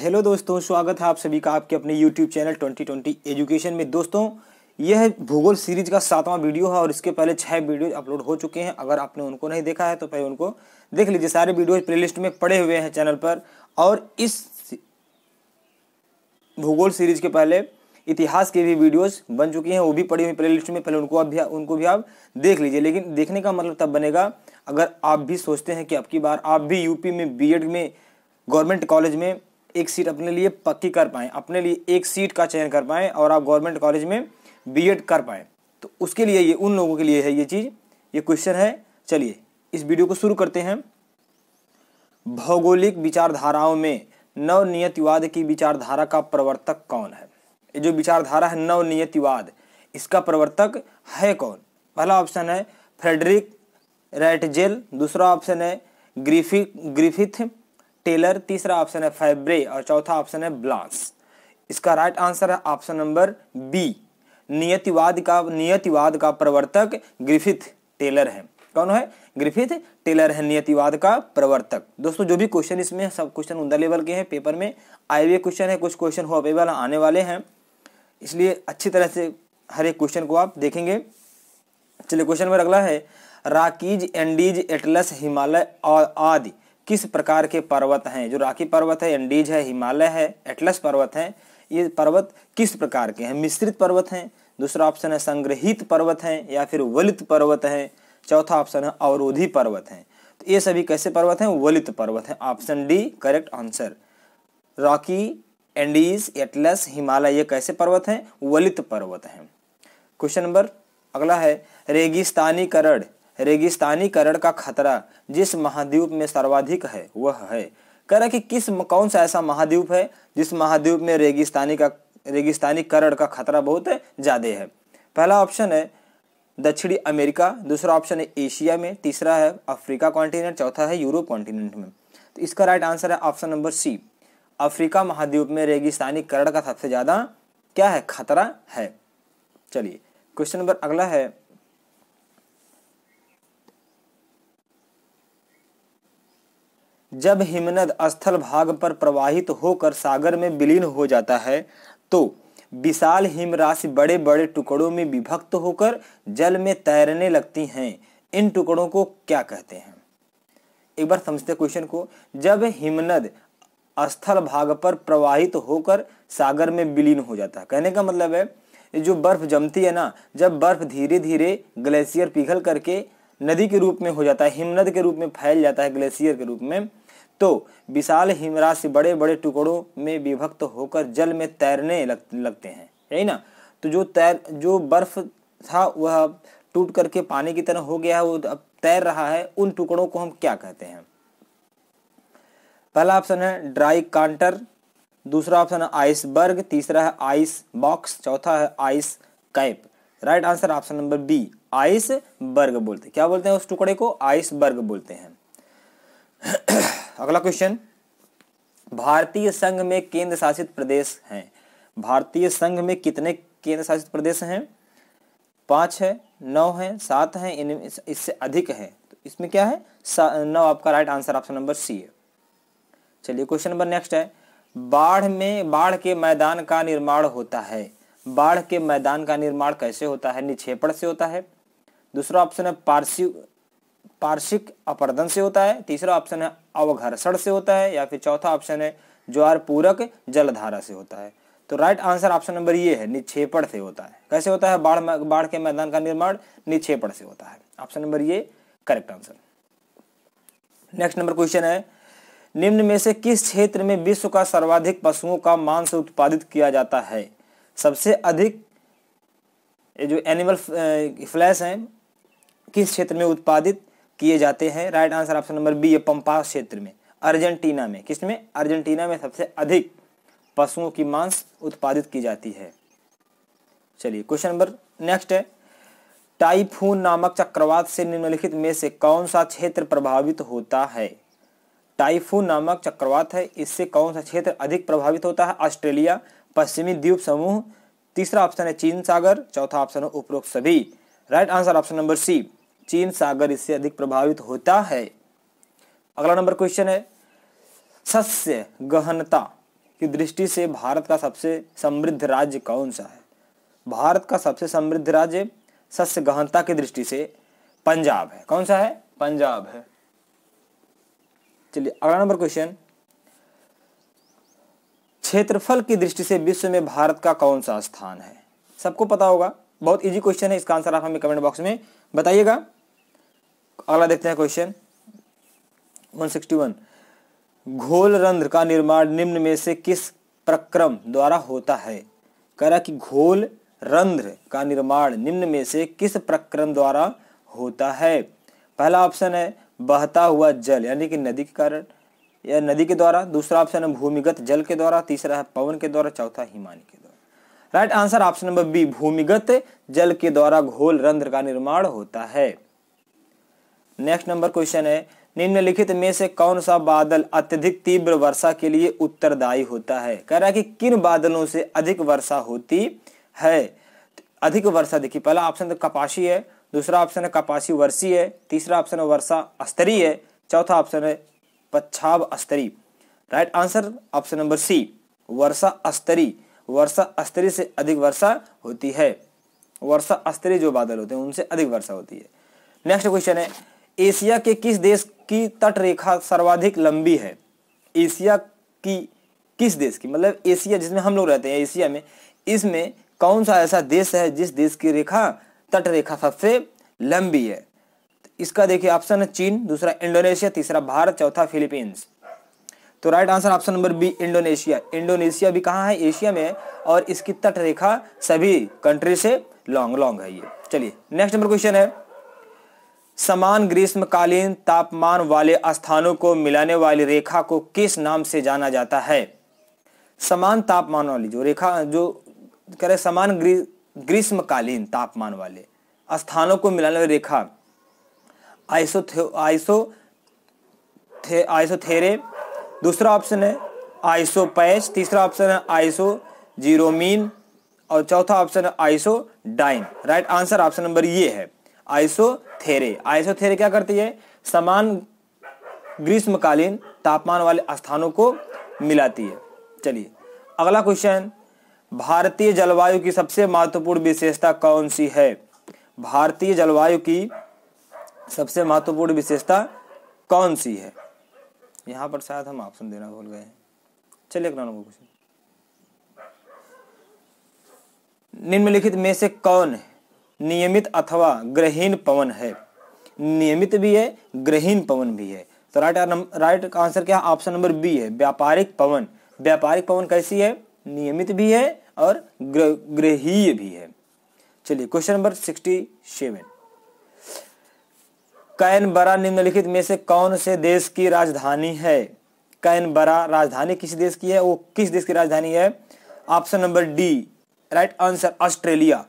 hello दोस्तों स्वागत है आप सभी का आपके अपने यूट्यूब चैनल 2020 एजुकेशन में दोस्तों यह भूगोल सीरीज का सातवां वीडियो है और इसके पहले छह वीडियो अपलोड हो चुके हैं अगर आपने उनको नहीं देखा है तो पहले उनको देख लीजिए सारे वीडियोज प्लेलिस्ट में पड़े हुए हैं चैनल पर और इस भूगोल सीरीज के पहले इतिहास के भी वीडियोस बन चुकी हैं वो भी पड़ी हुई प्ले लिस्ट में पहले उनको अब भी उनको भी आप देख लीजिए लेकिन देखने का मतलब तब बनेगा अगर आप भी सोचते हैं कि अब की बार आप भी यूपी में बीएड में गवर्नमेंट कॉलेज में एक सीट अपने लिए पक्की कर पाएँ अपने लिए एक सीट का चयन कर पाएँ और आप गवर्नमेंट कॉलेज में बी कर पाएँ तो उसके लिए ये उन लोगों के लिए है ये चीज़ ये क्वेश्चन है चलिए इस वीडियो को शुरू करते हैं भौगोलिक विचारधाराओं में नवनियतिवाद की विचारधारा का प्रवर्तक कौन है ये जो विचारधारा है नवनियतिवाद इसका प्रवर्तक है कौन पहला ऑप्शन है फ्रेडरिक रैटजेल दूसरा ऑप्शन है ग्रीफिक ग्रीफिथ टेलर तीसरा ऑप्शन है फैब्रे और चौथा ऑप्शन है ब्लास इसका राइट आंसर है ऑप्शन नंबर बी नियतिवाद का नियतिवाद का प्रवर्तक ग्रिफिथ टेलर है कौन है ग्रिफिथ टेलर है नियतिवाद का प्रवर्तक दोस्तों जो भी क्वेश्चन इसमें सब क्वेश्चन उन्दर लेवल के हैं पेपर में आए हुए क्वेश्चन है कुछ क्वेश्चन हो अवेबल आने वाले हैं इसलिए अच्छी तरह से हर एक क्वेश्चन को आप देखेंगे चलिए क्वेश्चन नंबर अगला है राकीज एंडीज एटलस हिमालय आदि किस प्रकार के पर्वत हैं जो राखी पर्वत है एंडीज है हिमालय है एटलस पर्वत हैं ये पर्वत किस प्रकार के हैं मिश्रित पर्वत हैं दूसरा ऑप्शन है संग्रहित पर्वत हैं या फिर वलित पर्वत हैं चौथा ऑप्शन है अवरोधी पर्वत हैं तो ये सभी कैसे पर्वत हैं वलित पर्वत हैं option D correct answer Rocky Andes Atlas Himalaya ये कैसे पर्वत हैं वलित पर्वत हैं क्वेश्चन नंबर अगला है रेगिस्तानीकरण रेगिस्तानीकरण का खतरा जिस महाद्वीप में सर्वाधिक है वह है कह रहा कि किस कौन सा ऐसा महाद्वीप है जिस महाद्वीप में रेगिस्तानी का रेगिस्तानीकरण का खतरा बहुत ज़्यादा है पहला ऑप्शन है दक्षिणी अमेरिका दूसरा ऑप्शन है एशिया में तीसरा है अफ्रीका कॉन्टिनेंट चौथा है यूरोप कॉन्टिनेंट में तो इसका राइट आंसर है ऑप्शन नंबर सी अफ्रीका महाद्वीप में रेगिस्तानीकरण का सबसे ज़्यादा क्या है खतरा है चलिए क्वेश्चन नंबर अगला है जब हिमनद स्थल भाग पर प्रवाहित होकर सागर में विलीन हो जाता है तो विशाल हिमराशि बड़े बड़े टुकड़ों में विभक्त होकर जल में तैरने लगती हैं इन टुकड़ों को क्या कहते हैं एक बार समझते क्वेश्चन को जब हिमनद स्थल भाग पर प्रवाहित होकर सागर में विलीन हो जाता है कहने का मतलब है जो बर्फ जमती है ना जब बर्फ धीरे धीरे ग्लेशियर पिघल करके नदी के रूप में हो जाता है हिमनद के रूप में फैल जाता है ग्लेशियर के रूप में तो विशाल हिमराशि बड़े बड़े टुकड़ों में विभक्त होकर जल में तैरने लग, लगते हैं यही ना तो जो तैर जो बर्फ था वह टूट करके पानी की तरह हो गया है वो अब तैर रहा है उन टुकड़ों को हम क्या कहते हैं पहला ऑप्शन है ड्राई कांटर दूसरा ऑप्शन है आइसबर्ग तीसरा है आइस बॉक्स चौथा है ice cap right answer option number B iceberg बोलते क्या बोलते हैं उस टुकड़े को आइस बर्ग बोलते हैं अगला क्वेश्चन भारतीय संघ में केंद्र शासित प्रदेश हैं भारतीय संघ में कितने केंद्र शासित प्रदेश हैं पाँच है नौ है सात है इन इससे अधिक है तो इसमें क्या है नौ आपका right answer option number C है चलिए क्वेश्चन नंबर नेक्स्ट है बाढ़ में बाढ़ के मैदान का निर्माण होता है बाढ़ के मैदान का निर्माण कैसे होता है निक्षेपण से होता है दूसरा ऑप्शन है पार्सिव पार्शिक अपर्दन से होता है तीसरा ऑप्शन है अवघर्षण से होता है या फिर चौथा ऑप्शन है ज्वार पूरक जलधारा से होता है तो राइट आंसर ऑप्शन नंबर ये है निक्षेपण से होता है कैसे होता है बाढ़ बाढ़ के मैदान का निर्माण निक्षेपण से होता है ऑप्शन नंबर ये correct answer next number question है निम्न में से किस क्षेत्र में विश्व का सर्वाधिक पशुओं का मांस उत्पादित किया जाता है सबसे अधिक जो एनिमल फ्लैश है किस क्षेत्र में उत्पादित किए जाते हैं right answer option number B है पंपास क्षेत्र में अर्जेंटीना में किसमें अर्जेंटीना में सबसे अधिक पशुओं की मांस उत्पादित की जाती है चलिए क्वेश्चन नंबर नेक्स्ट है टाइफून नामक चक्रवात से निम्नलिखित में से कौन सा क्षेत्र प्रभावित होता है टाइफून नामक चक्रवात है इससे कौन सा क्षेत्र अधिक प्रभावित होता है ऑस्ट्रेलिया पश्चिमी द्वीप समूह तीसरा ऑप्शन है चीन सागर चौथा ऑप्शन है उपरोक्त सभी right answer option number C चीन सागर इससे अधिक प्रभावित होता है अगला नंबर क्वेश्चन है सस्य गहनता की दृष्टि से भारत का सबसे समृद्ध राज्य कौन सा है भारत का सबसे समृद्ध राज्य सस्य गहनता की दृष्टि से पंजाब है कौन सा है पंजाब है चलिए अगला नंबर क्वेश्चन क्षेत्रफल की दृष्टि से विश्व में भारत का कौन सा स्थान है सबको पता होगा बहुत इजी क्वेश्चन है इसका आंसर आप हमें कमेंट बॉक्स में बताइएगा अगला देखते हैं क्वेश्चन 161 घोल रंध्र का निर्माण निम्न में से किस प्रक्रम द्वारा होता है कह रहा कि घोल रंध्र का निर्माण निम्न में से किस प्रक्रम द्वारा होता है पहला ऑप्शन है बहता हुआ जल यानी कि नदी के कारण या नदी के द्वारा दूसरा ऑप्शन है भूमिगत जल के द्वारा तीसरा है पवन के द्वारा चौथा हिमानी के द्वारा right answer option number B भूमिगत जल के द्वारा घोल रंध्र का निर्माण होता है नेक्स्ट नंबर क्वेश्चन है निम्नलिखित में से कौन सा बादल अत्यधिक तीव्र वर्षा के लिए उत्तरदायी होता है कह रहा है कि किन बादलों से अधिक वर्षा होती है अधिक वर्षा देखिए पहला ऑप्शन तो कपासी है दूसरा ऑप्शन है कपासी वर्षी है तीसरा ऑप्शन है वर्षा स्तरीय है चौथा ऑप्शन है पच्छाव स्तरी right answer option number C वर्षा स्तरी वर्षा स्तरी से अधिक वर्षा होती है वर्षा स्तरी जो बादल होते हैं उनसे अधिक वर्षा होती है नेक्स्ट क्वेश्चन है एशिया के किस देश की तटरेखा सर्वाधिक लंबी है एशिया की किस देश की मतलब एशिया जिसमें हम लोग रहते हैं एशिया में इसमें कौन सा ऐसा देश है जिस देश की रेखा तटरेखा सबसे लंबी है इसका देखिए ऑप्शन है चीन दूसरा इंडोनेशिया तीसरा भारत चौथा फिलीपींस तो right answer option number B Indonesia Indonesia भी कहाँ है एशिया में है और इसकी तट रेखा सभी कंट्री से लॉन्ग लॉन्ग है ये चलिए नेक्स्ट नंबर क्वेश्चन है समान ग्रीष्मकालीन तापमान वाले स्थानों को मिलाने वाली रेखा को किस नाम से जाना जाता है समान तापमान वाली जो रेखा जो कह रहे समान ग्रीष्मकालीन तापमान वाले स्थानों को मिलाने वाली रेखा आइसो थे, आइसो थे आइसोथेरे दूसरा ऑप्शन है आइसो पैच तीसरा ऑप्शन है आइसो जीरोमीन और चौथा ऑप्शन है आइसो डाइन राइट आंसर ऑप्शन नंबर ये है आइसोथेरे आइसोथेरे क्या करती है समान ग्रीष्मकालीन तापमान वाले स्थानों को मिलाती है चलिए अगला क्वेश्चन भारतीय जलवायु की सबसे महत्वपूर्ण विशेषता कौन सी है भारतीय जलवायु की सबसे महत्वपूर्ण विशेषता कौन सी है यहाँ पर शायद हम ऑप्शन देना भूल गए हैं चलिए अगला नंबर क्वेश्चन निम्नलिखित में से कौन है नियमित अथवा ग्रहीण पवन है नियमित भी है ग्रहीण पवन भी है तो राइट राइट आंसर क्या ऑप्शन नंबर बी है व्यापारिक पवन व्यापारिक पवन कैसी है नियमित भी है और ग्रहीय भी है चलिए question number sixty seven Canberra निम्नलिखित में से कौन से देश की राजधानी है कैनबरा राजधानी किस देश की है वो किस देश की राजधानी है option number D right answer Australia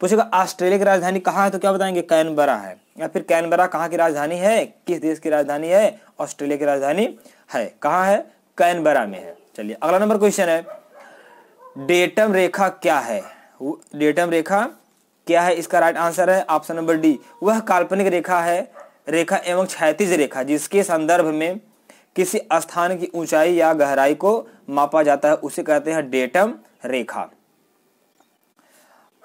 पूछेगा ऑस्ट्रेलिया की राजधानी कहाँ है तो क्या बताएंगे कैनबरा है या फिर कैनबरा कहाँ की राजधानी है किस देश की राजधानी है ऑस्ट्रेलिया की राजधानी है कहाँ है कैनबरा में है चलिए अगला नंबर क्वेश्चन है डेटम रेखा क्या है डेटम रेखा क्या है इसका राइट आंसर है ऑप्शन नंबर डी वह काल्पनिक रेखा है रेखा एवं क्षैतिज रेखा जिसके संदर्भ में किसी स्थान की ऊंचाई या गहराई को मापा जाता है उसे कहते हैं डेटम रेखा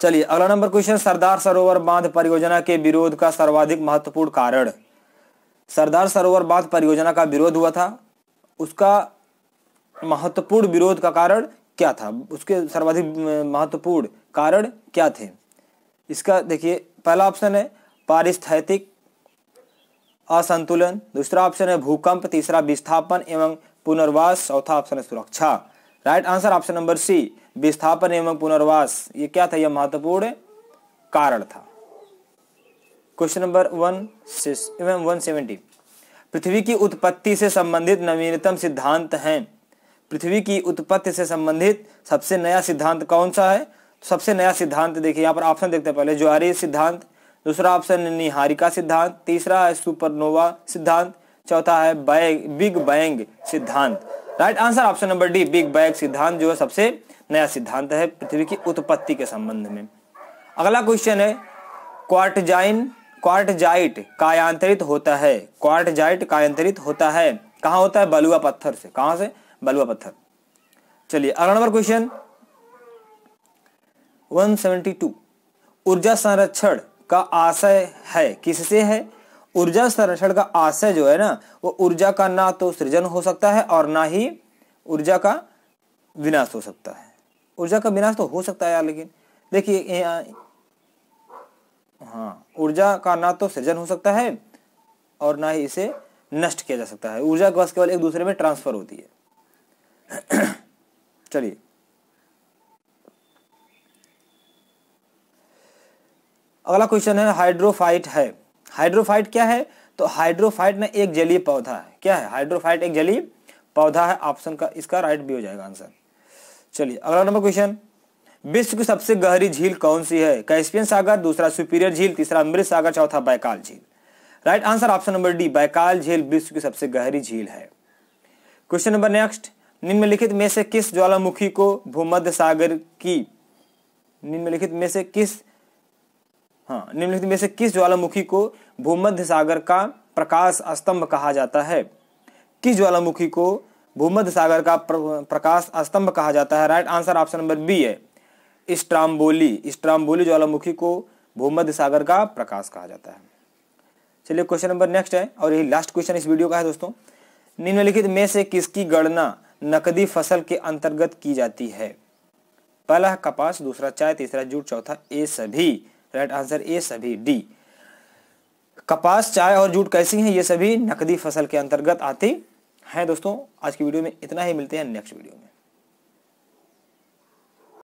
चलिए अगला नंबर क्वेश्चन सरदार सरोवर बांध परियोजना के विरोध का सर्वाधिक महत्वपूर्ण कारण सरदार सरोवर बांध परियोजना का विरोध हुआ था उसका महत्वपूर्ण विरोध का कारण क्या था उसके सर्वाधिक महत्वपूर्ण कारण क्या थे इसका देखिए पहला ऑप्शन है पारिस्थितिक असंतुलन दूसरा ऑप्शन है भूकंप तीसरा विस्थापन एवं पुनर्वास चौथा ऑप्शन है सुरक्षा right answer option number C विस्थापन एवं पुनर्वास ये क्या था यह महत्वपूर्ण कारण था क्वेश्चन नंबर वन एवं वन सेवेंटी पृथ्वी की उत्पत्ति से संबंधित नवीनतम सिद्धांत हैं पृथ्वी की उत्पत्ति से संबंधित सबसे नया सिद्धांत कौन सा है सबसे नया सिद्धांत देखिए यहाँ पर ऑप्शन देखते हैं पहले ज्वार सिद्धांत दूसरा ऑप्शन निहारिका सिद्धांत तीसरा है सुपरनोवा सिद्धांत चौथा है बैग बिग बैंग सिद्धांत right answer option number D big bag सिद्धांत जो है सबसे नया सिद्धांत है पृथ्वी की उत्पत्ति के संबंध में अगला क्वेश्चन है क्वार्टजाइन क्वार्टजाइट कायांतरित होता है क्वार्टजाइट कायांतरित होता है कहाँ होता है बलुआ पत्थर से कहाँ से बलुआ पत्थर चलिए अगला नंबर क्वेश्चन 172 ऊर्जा संरक्षण का आशय है किससे है ऊर्जा संरक्षण का आशय जो है ना वो ऊर्जा का ना तो सृजन हो सकता है और ना ही ऊर्जा का विनाश हो सकता है ऊर्जा का विनाश तो हो सकता है यार लेकिन देखिए हाँ ऊर्जा का ना तो सृजन हो सकता है और ना ही इसे नष्ट किया जा सकता है ऊर्जा बस केवल एक दूसरे में ट्रांसफर होती है चलिए अगला क्वेश्चन है हाइड्रोफाइट है हाइड्रोफाइट क्या है तो हाइड्रोफाइट ना एक जलीय पौधा है क्या है हाइड्रोफाइट एक जलीय पौधा है ऑप्शन का इसका राइट भी हो जाएगा आंसर चलिए अगला नंबर क्वेश्चन विश्व की सबसे गहरी झील कौन सी है कैस्पियन सागर दूसरा सुपीरियर झील तीसरा अमृत सागर चौथा बैकाल झील right answer option number D Baikal झील विश्व की सबसे गहरी झील है क्वेश्चन नंबर नेक्स्ट निम्नलिखित में से किस ज्वालामुखी को भूमध्य सागर की निम्नलिखित में से किस हाँ निम्नलिखित में से किस ज्वालामुखी को भूमध्य सागर का प्रकाश स्तंभ कहा जाता है किस ज्वालामुखी को भूमध्य सागर का प्रकाश स्तंभ कहा जाता है right answer option number B है स्ट्राम्बोली स्ट्राम्बोली ज्वालामुखी को भूमध्य सागर का प्रकाश कहा जाता है चलिए क्वेश्चन नंबर नेक्स्ट है और यही लास्ट क्वेश्चन इस वीडियो का है दोस्तों निम्नलिखित में से किसकी गणना नकदी फसल के अंतर्गत की जाती है पहला कपास दूसरा चाय तीसरा जूट चौथा ये सभी राइट आंसर ए सभी डी कपास चाय और जूट कैसी हैं ये सभी नकदी फसल के अंतर्गत आती हैं दोस्तों आज की वीडियो में इतना ही मिलते हैं नेक्स्ट वीडियो में